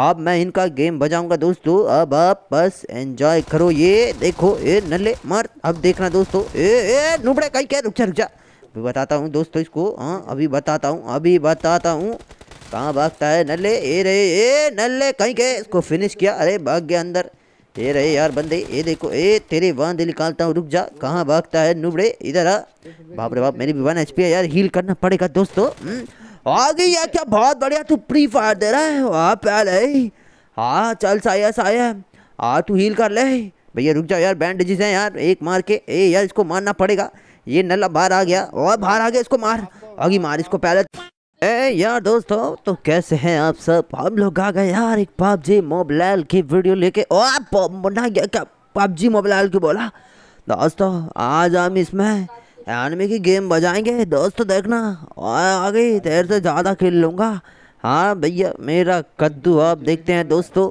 अब मैं इनका गेम बजाऊंगा दोस्तों अब आप बस एंजॉय करो ये देखो ए नले मर अब देखना दोस्तों ए ए कहीं क्या रुक जा रुक जा बताता हूँ दोस्तों इसको हाँ अभी बताता हूँ अभी बताता हूँ कहाँ भागता है नल्ले ए रे ए नल्ले कहीं के इसको फिनिश किया अरे भाग गया अंदर ए रे यार बंदे ये देखो ए तेरे वांदे निकालता हूँ रुक जा कहाँ भागता है नुबड़े इधर आ बाप रे बाप मेरी भी वन एच है यार हील करना पड़ेगा दोस्तों हम्म, आ गई है क्या बहुत बढ़िया तू फ्री फायर दे रहा है वाह पहले हाँ चल साया साया आ तू हील कर ले भैया रुक जाओ यार बैंडेजेस हैं यार एक मार के ए यार इसको मारना पड़ेगा ये नल्ला बाहर आ गया और बाहर आ गया इसको मार आगे मार इसको पहले ए यार दोस्तों तो कैसे हैं आप सब हम लोग आ गए यार एक पबजी मोबाइल की वीडियो लेके ओ बना गया क्या पबजी मोबाइल की बोला दोस्तों आज हम इसमें एनमे की गेम बजाएंगे दोस्त देखना आ गई देर से ज़्यादा खेल लूँगा हाँ भैया मेरा कद्दू आप देखते हैं दोस्तों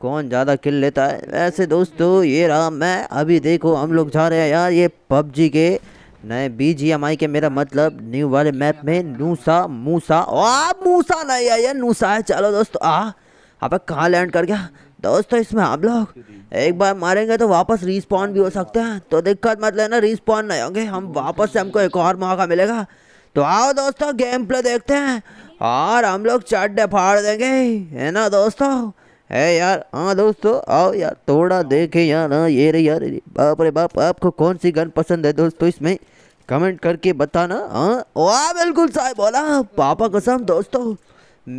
कौन ज़्यादा खेल लेता है वैसे दोस्तों ये रहा मैं अभी देखो हम लोग जा रहे हैं यार ये पबजी के नए बी जी एम आई के मेरा मतलब न्यू वाले मैप में नूसा मूसा ओ मूसा नहीं आया नूसा है चलो दोस्तों आ अब कहाँ लैंड कर गया दोस्तों इसमें हम लोग एक बार मारेंगे तो वापस रिस्पॉन्ड भी हो सकते हैं तो दिक्कत मत लेना रिस्पॉन्ड नहीं होंगे हम वापस से हमको एक और मौका मिलेगा तो आओ दोस्तों गेम प्ले देखते हैं और हम लोग चड्डे फाड़ देंगे है ना दोस्तों है यार हाँ दोस्तों आओ यार थोड़ा देखे यार हाँ ये रे यार बाप रे बाप आपको कौन सी गन पसंद है दोस्तों इसमें कमेंट करके बताना हाँ वाह बिल्कुल साहब बोला पापा कसम दोस्तों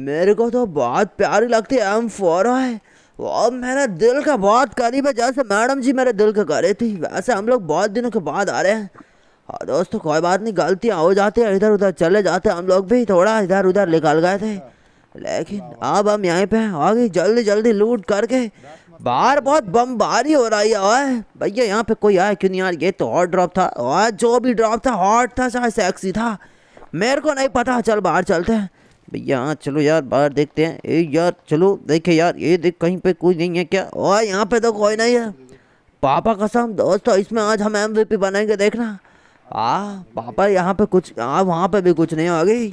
मेरे को तो बहुत प्यारी लगती है एम फोर है अब मेरा दिल का बहुत करीब है जैसे मैडम जी मेरे दिल के करे थी वैसे हम लोग बहुत दिनों के बाद आ रहे हैं और हाँ दोस्तों कोई बात नहीं गलतियाँ हो जाती है इधर उधर चले जाते हम लोग भी थोड़ा इधर उधर निकल गए थे लेकिन अब हम यहाँ पे आगे जल्दी जल्दी लूट करके बाहर बहुत बमबारी हो रही है ओए भैया यहाँ पे कोई आया क्यों नहीं यार ये तो हॉट ड्रॉप था और जो भी ड्रॉप था हॉट था चाहे सेक्सी था मेरे को नहीं पता चल बाहर चलते हैं भैया हाँ चलो यार बाहर देखते हैं ए यार चलो देखे यार ये देख कहीं पे कोई नहीं है क्या और यहाँ पे तो कोई नहीं है पापा कसम दोस्तों तो इसमें आज हम एम बनाएंगे देखना आ पापा यहाँ पे कुछ हाँ वहाँ पे भी कुछ नहीं आगे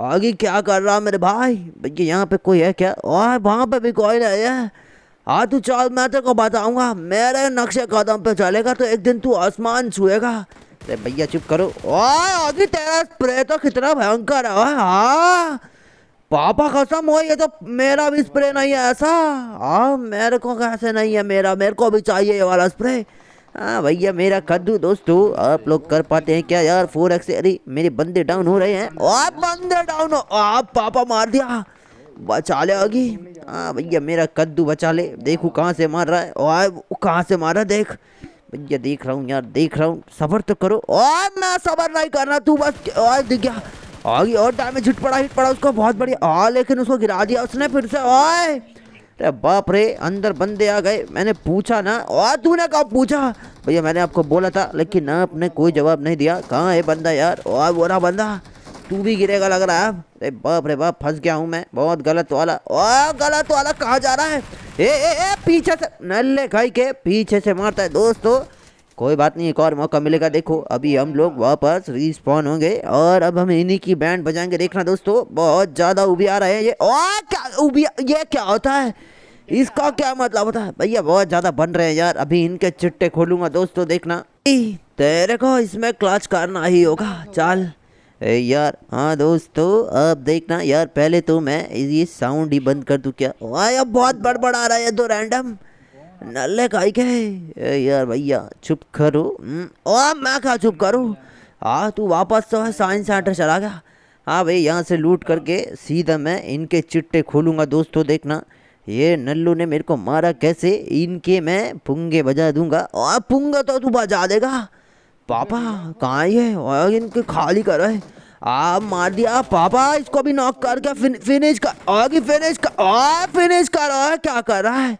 आगे क्या कर रहा मेरे भाई भैया यहाँ पे कोई है क्या और वहाँ पे भी कोई नहीं है हाँ तू चल मैं तेरे को बताऊंगा मेरे नक्शे कदम पे चलेगा तो एक दिन तू आसमान छुएगा अरे भैया चुप करो ओ आदमी तेरा स्प्रे तो कितना भयंकर है हाँ पापा खसम हो ये तो मेरा भी स्प्रे नहीं है ऐसा हाँ मेरे को कैसे नहीं है मेरा मेरे को भी चाहिए ये वाला स्प्रे हाँ भैया मेरा कद्दू दोस्तों आप लोग कर पाते हैं क्या यार फोर एक्स अरे मेरे बंदे डाउन हो रहे हैं आप बंदे डाउन हो आप पापा मार दिया बचा ले आगे हाँ भैया मेरा कद्दू बचा ले देखो कहाँ से मार रहा है आए कहाँ से मारा देख भैया देख रहा हूँ यार देख रहा हूँ सबर तो करो और मैं सबर नहीं करना तू बस दिख गया आगे और डैमेज हिट पड़ा हिट पड़ा उसको बहुत बढ़िया आ लेकिन उसको गिरा दिया उसने फिर से आए अरे बाप रे अंदर बंदे आ गए मैंने पूछा ना और तूने कब पूछा भैया मैंने आपको बोला था लेकिन ना आपने कोई जवाब नहीं दिया कहाँ है बंदा यार और बोरा बंदा तू भी गिरेगा लग रहा है अरे बाप रे बाप फंस गया हूँ मैं बहुत गलत वाला ओ गलत वाला कहाँ जा रहा है ए ए ए पीछे से नल्ले खाई के पीछे से मारता है दोस्तों कोई बात नहीं एक और मौका मिलेगा देखो अभी हम लोग वापस रिस्पॉन होंगे और अब हम इन्हीं की बैंड बजाएंगे देखना दोस्तों बहुत ज़्यादा उबी आ रहा है ये और क्या उबी ये क्या होता है इसका क्या मतलब होता है भैया बहुत ज़्यादा बन रहे हैं यार अभी इनके चिट्टे खोलूंगा दोस्तों देखना तेरे को इसमें क्लाच करना ही होगा चाल यार हाँ दोस्तों अब देखना यार पहले तो मैं ये साउंड ही बंद कर दू क्या बहुत बड़बड़ आ रहा है दो तो रैंडम नल्ले ही के यार भैया चुप करो हम्म, ओ मैं क्या चुप करो हाँ तू वापस तो है साइंस सेंटर चला गया हाँ भाई यहाँ से लूट करके सीधा मैं इनके चिट्टे खोलूँगा दोस्तों देखना ये नल्लू ने मेरे को मारा कैसे इनके मैं पुंगे बजा दूंगा और पुंगा तो तू बजा देगा पापा कहाँ ये और इनके खाली करो है आप मार दिया पापा इसको भी नॉक करके फिन, फिनिश कर और फिनिश कर और फिनिश कर क्या कर रहा है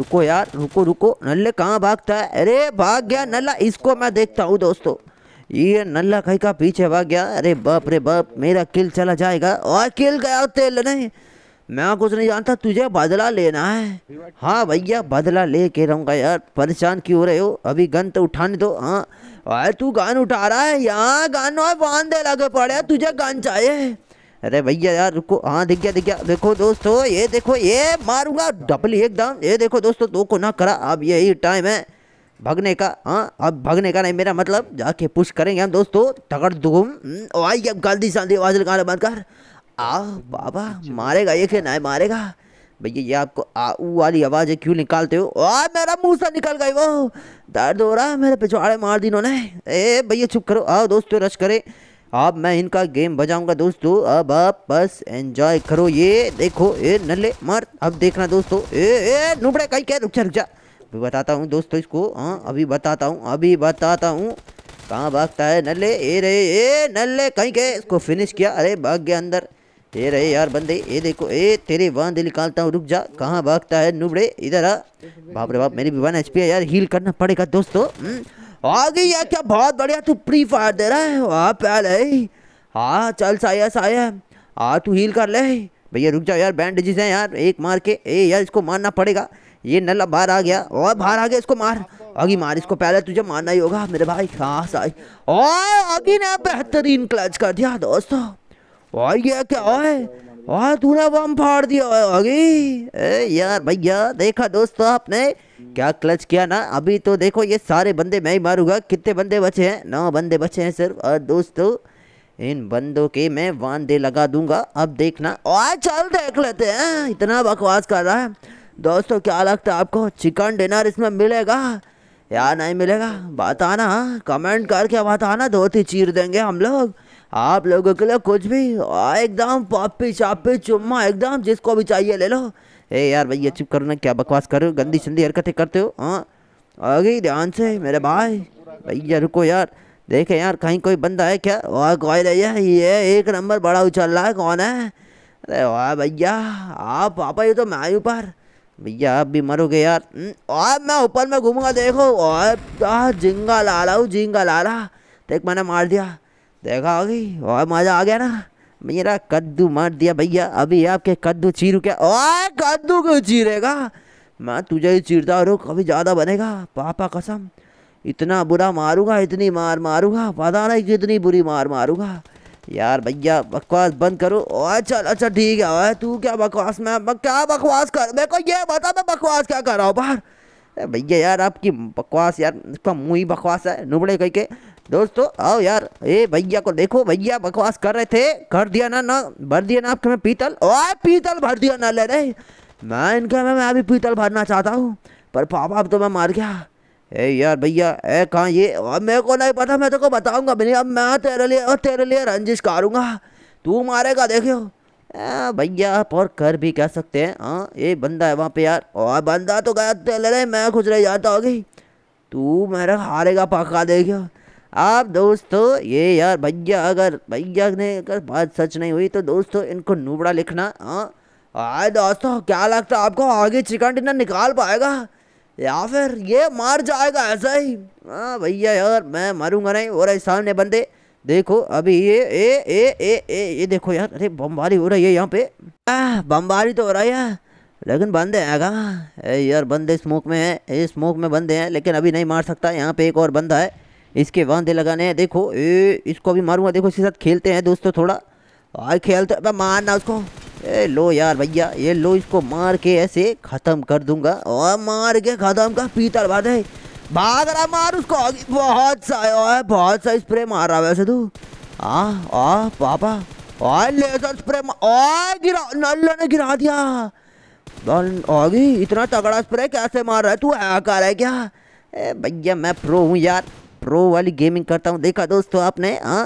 रुको यार रुको रुको नल्ले कहाँ भागता है अरे भाग गया नल्ला इसको मैं देखता हूँ दोस्तों ये नल्ला कहीं का पीछे भाग गया अरे बाप रे बाप मेरा किल चला जाएगा और किल गया तेल नहीं मैं कुछ नहीं जानता तुझे बदला लेना है हाँ भैया बदला ले के रहूँगा यार परेशान क्यों हो रहे हो अभी गन तो उठाने दो हाँ अरे तू गन उठा रहा है यहाँ गन और बांधे लगे पड़े तुझे गन चाहिए अरे भैया यार रुको हाँ दिख गया दिख गया देखो दोस्तों ये देखो ये मारूंगा डबल एक ये देखो दोस्तों दो को ना करा अब यही टाइम है भगने का हाँ अब भगने का नहीं मेरा मतलब जाके पुश करेंगे हम दोस्तों तगड़ दुम हम्म, आई अब गलती शांति आवाज लगाना बंद कर आ बाबा मारेगा ये क्या नहीं मारेगा भैया ये आपको आऊ वाली है क्यों निकालते हो आ मेरा मुंह से निकल गई वो दर्द हो रहा है मेरे पिछवाड़े मार दी इन्होंने ए भैया चुप करो आओ दोस्तों रश करे अब मैं इनका गेम बजाऊंगा दोस्तों अब आप बस एंजॉय करो ये देखो ए नल्ले मार अब देखना दोस्तों ए ए कहीं क्या रुक जा रुक जा अभी बताता हूँ दोस्तों इसको हाँ अभी बताता हूँ अभी बताता हूँ कहाँ भागता है नल्ले ए रे ए नल्ले कहीं के इसको फिनिश किया अरे भाग गया अंदर ए रे यार बंदे ये देखो ए तेरे दिल निकालता हूँ रुक जा कहाँ भागता है नुबड़े इधर आ बाप रे बाप मेरी भी वन एच है यार हील करना पड़ेगा दोस्तों हम्म, आ गई है क्या बहुत बढ़िया तू फ्री फायर दे रहा है वहाँ प्याल है हाँ चल साया साया आ तू हील कर ले भैया रुक जाओ यार बैंडेजेस हैं यार एक मार के ए यार इसको मारना पड़ेगा ये नल्ला बाहर आ गया और बाहर आ गया इसको मार अगी मार इसको पहले तुझे मारना ही होगा मेरे भाई हाँ साई ओ अगी ने बेहतरीन क्लच कर दिया दोस्तों और ये क्या है तूने बम फाड़ दिया अरे ए यार भैया देखा दोस्तों आपने क्या क्लच किया ना अभी तो देखो ये सारे बंदे मैं ही मारूंगा कितने बंदे बचे हैं नौ बंदे बचे हैं सिर्फ और दोस्तों इन बंदों के मैं वांदे लगा दूंगा अब देखना और चल देख लेते हैं इतना बकवास कर रहा है दोस्तों क्या लगता है आपको चिकन डिनर इसमें मिलेगा या नहीं मिलेगा बताना हाँ। कमेंट करके बताना धोती चीर देंगे हम लोग आप लोगों के लिए कुछ भी एकदम पापी चापी चुम्मा एकदम जिसको भी चाहिए ले लो ए यार भैया चुप करो ना क्या बकवास कर रहे हो गंदी संदी हरकतें करते हो हाँ आ गई ध्यान से मेरे भाई भैया रुको यार देखे यार कहीं कोई बंदा है क्या वाह कोई नहीं है ये एक नंबर बड़ा उछल रहा है कौन है अरे वाह भैया आप पापा ये तो मैं आई ऊपर भैया आप भी मरोगे यार हम्म, और मैं ऊपर में घूमूंगा देखो और ला रहा हूँ ला रहा देख मैंने मार दिया देखा होगी और मज़ा आ गया ना मेरा कद्दू मार दिया भैया अभी आपके कद्दू चीरू क्या ओए कद्दू क्यों चीरेगा मैं तुझे ही चीरता रहूँ कभी ज़्यादा बनेगा पापा कसम इतना बुरा मारूंगा इतनी मार मारूंगा पता नहीं कितनी बुरी मार मारूंगा यार भैया बकवास बंद करो ओए चल अच्छा ठीक है ओए तू क्या बकवास मैं क्या बकवास कर मेरे को ये बता मैं बकवास क्या कर रहा हूँ बाहर भैया यार आपकी बकवास यार मुँह ही बकवास है नुबड़े कह के दोस्तों आओ यार ये भैया को देखो भैया बकवास कर रहे थे कर दिया ना ना भर दिया ना आपके में पीतल ओए पीतल भर दिया ना ले रहे मैं इनका मैं अभी पीतल भरना चाहता हूँ पर पापा अब तो मैं मार गया ए यार भैया ए कहाँ ये अब मेरे को नहीं पता मैं तो को बताऊंगा भैया अब मैं तेरे लिए और तेरे लिए रंजिश करूँगा तू मारेगा देखो भैया आप और कर भी कह सकते हैं हाँ ये बंदा है वहाँ पे यार और बंदा तो गया तेरे मैं खुश रह जाता होगी तू मेरा हारेगा पक्का देखो आप दोस्तों ये यार भैया अगर भैया ने अगर बात सच नहीं हुई तो दोस्तों इनको नूबड़ा लिखना हाँ आए दोस्तों क्या लगता है आपको आगे चिकन डिनर निकाल पाएगा या फिर ये मार जाएगा ऐसा ही हाँ भैया यार मैं मारूंगा नहीं हो रहा सामने बंदे देखो अभी ये ए ए ए ए ये देखो यार अरे बमबारी हो रही है यहाँ पे बमबारी तो हो रही है लेकिन बंदे आएगा यार बंदे स्मोक में है स्मोक में बंदे हैं लेकिन अभी नहीं मार सकता यहाँ पे एक और बंदा है इसके वादे लगाने हैं देखो ए इसको भी मारूंगा देखो इसके साथ खेलते हैं दोस्तों थोड़ा आए खेलते तो, मारना उसको ए लो यार भैया ये लो इसको मार के ऐसे ख़त्म कर दूंगा और मार के ख़त्म का पीतल बात है भाग रहा मार उसको बहुत सा बहुत सा स्प्रे मार रहा वैसे तू तो। आ आ पापा और लेजर स्प्रे और गिरा नल्ला ने गिरा दिया आगे इतना तगड़ा स्प्रे कैसे मार रहा है तू हैकर है क्या ए भैया मैं प्रो हूँ यार प्रो वाली गेमिंग करता हूँ देखा दोस्तों आपने हाँ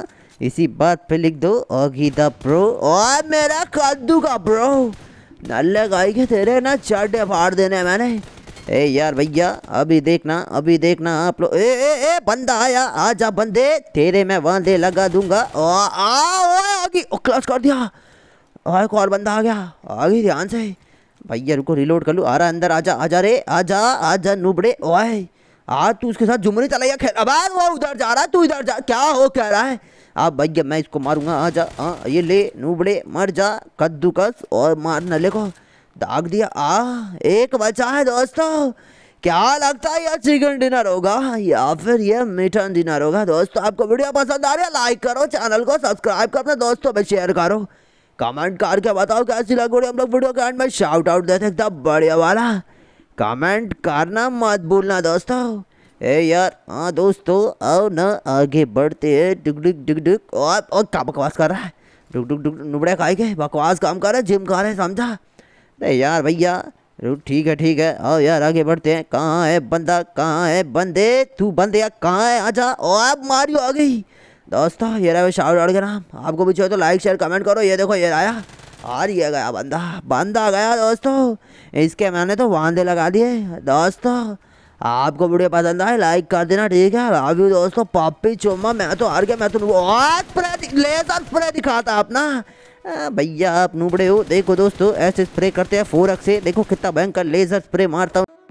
इसी बात पे लिख दो ओगी द प्रो और मेरा कद्दू का प्रो नल्ले गाई के तेरे ना चाटे फाड़ देने मैंने ए यार भैया अभी देखना अभी देखना आप लोग ए ए ए बंदा आया आ जा बंदे तेरे मैं वादे लगा दूंगा ओ क्लच कर दिया एक और बंदा आ गया आगे ध्यान से भैया रुको रिलोड कर लूँ आ रहा अंदर आ जा आ जा रे आ जा आ जा नूबड़े ओए आ तू उसके साथ जुमरी चला गया खेल अब वो उधर जा रहा है तू इधर जा क्या हो कह रहा है आप भैया मैं इसको मारूंगा आ जा आ, ये ले नूबड़े मर जा कद्दूकस और मार नले को दाग दिया आ एक बचा है दोस्तों क्या लगता है यह चिकन डिनर होगा या फिर यह मिठन डिनर होगा दोस्तों आपको वीडियो पसंद आ रही है लाइक करो चैनल को सब्सक्राइब करो अपने दोस्तों में शेयर करो कमेंट करके बताओ कैसी लग रही हम लोग वीडियो के एंड में शाउट आउट देते एकदम बढ़िया वाला कमेंट करना मत भूलना दोस्तों ए यार हाँ दोस्तों आओ ना आगे बढ़ते हैं डुक डुक डुक डुक और क्या बकवास कर रहा है डुक डुक डुक नुबड़े खाए गए बकवास काम कर रहे जिम कर रहे समझा अरे यार भैया ठीक है ठीक है आओ यार आगे बढ़ते हैं कहाँ है बंदा कहाँ है बंदे तू बंदे यार कहाँ है आजा और आप मारियो आ गई दोस्तों ये रहा शाह नाम आपको भी चाहिए तो लाइक शेयर कमेंट करो ये देखो ये आया और ये गया बंदा बंदा गया दोस्तों इसके मैंने तो वादे लगा दिए दोस्तों आपको वीडियो पसंद आए लाइक कर देना ठीक है लव यू दोस्तों पापी चुम्मा मैं तो हार गया मैं तो लेजर स्प्रे दिखाता अपना भैया आप नूबड़े हो देखो दोस्तों ऐसे स्प्रे करते हैं फोरक से देखो कितना भयंकर लेजर स्प्रे मारता हूँ